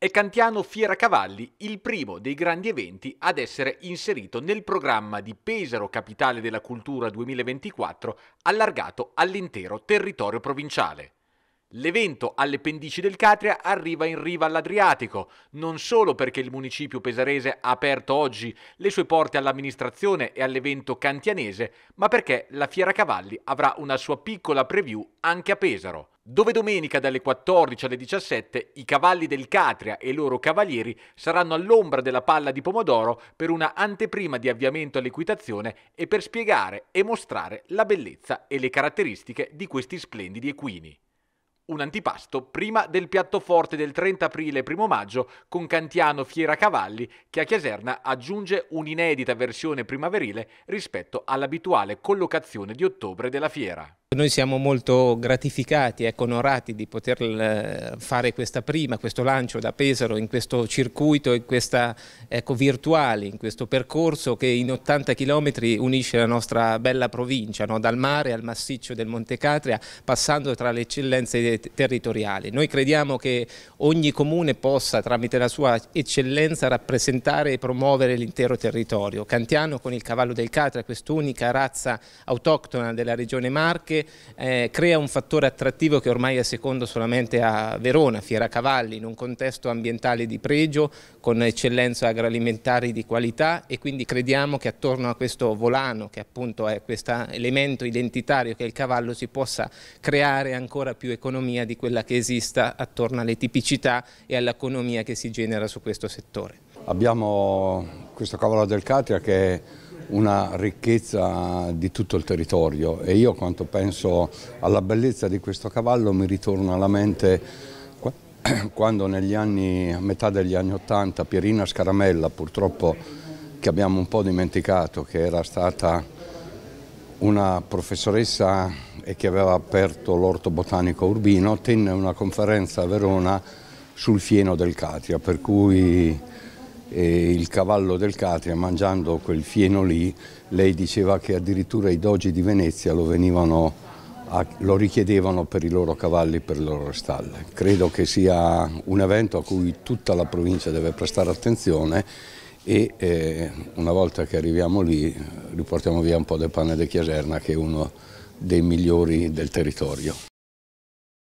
È Cantiano Fiera Cavalli il primo dei grandi eventi ad essere inserito nel programma di Pesaro Capitale della Cultura 2024 allargato all'intero territorio provinciale. L'evento alle pendici del Catria arriva in riva all'Adriatico, non solo perché il municipio pesarese ha aperto oggi le sue porte all'amministrazione e all'evento cantianese, ma perché la Fiera Cavalli avrà una sua piccola preview anche a Pesaro, dove domenica dalle 14 alle 17 i cavalli del Catria e i loro cavalieri saranno all'ombra della palla di pomodoro per una anteprima di avviamento all'equitazione e per spiegare e mostrare la bellezza e le caratteristiche di questi splendidi equini un antipasto prima del piatto forte del 30 aprile e 1 maggio con Cantiano Fiera Cavalli che a Chiaserna aggiunge un'inedita versione primaverile rispetto all'abituale collocazione di ottobre della fiera. Noi siamo molto gratificati e onorati di poter eh, fare questa prima, questo lancio da Pesaro in questo circuito, in questa ecco, virtuale, in questo percorso che in 80 km unisce la nostra bella provincia, no? dal mare al massiccio del Monte Catria, passando tra le eccellenze territoriali. Noi crediamo che ogni comune possa, tramite la sua eccellenza, rappresentare e promuovere l'intero territorio. Cantiano con il cavallo del Catria, quest'unica razza autoctona della regione Marche, eh, crea un fattore attrattivo che ormai è secondo solamente a Verona, Fiera Cavalli, in un contesto ambientale di pregio, con eccellenze agroalimentari di qualità e quindi crediamo che attorno a questo volano, che appunto è questo elemento identitario che è il cavallo, si possa creare ancora più economia di quella che esista attorno alle tipicità e all'economia che si genera su questo settore. Abbiamo questo cavallo del Catria che una ricchezza di tutto il territorio e io quando penso alla bellezza di questo cavallo mi ritorna alla mente quando negli anni, a metà degli anni Ottanta, Pierina Scaramella, purtroppo che abbiamo un po' dimenticato, che era stata una professoressa e che aveva aperto l'orto botanico urbino, tenne una conferenza a Verona sul fieno del Catria, per cui e il cavallo del Catria mangiando quel fieno lì, lei diceva che addirittura i dogi di Venezia lo, a, lo richiedevano per i loro cavalli, per le loro stalle. Credo che sia un evento a cui tutta la provincia deve prestare attenzione e eh, una volta che arriviamo lì riportiamo via un po' del pane di Chiaserna che è uno dei migliori del territorio.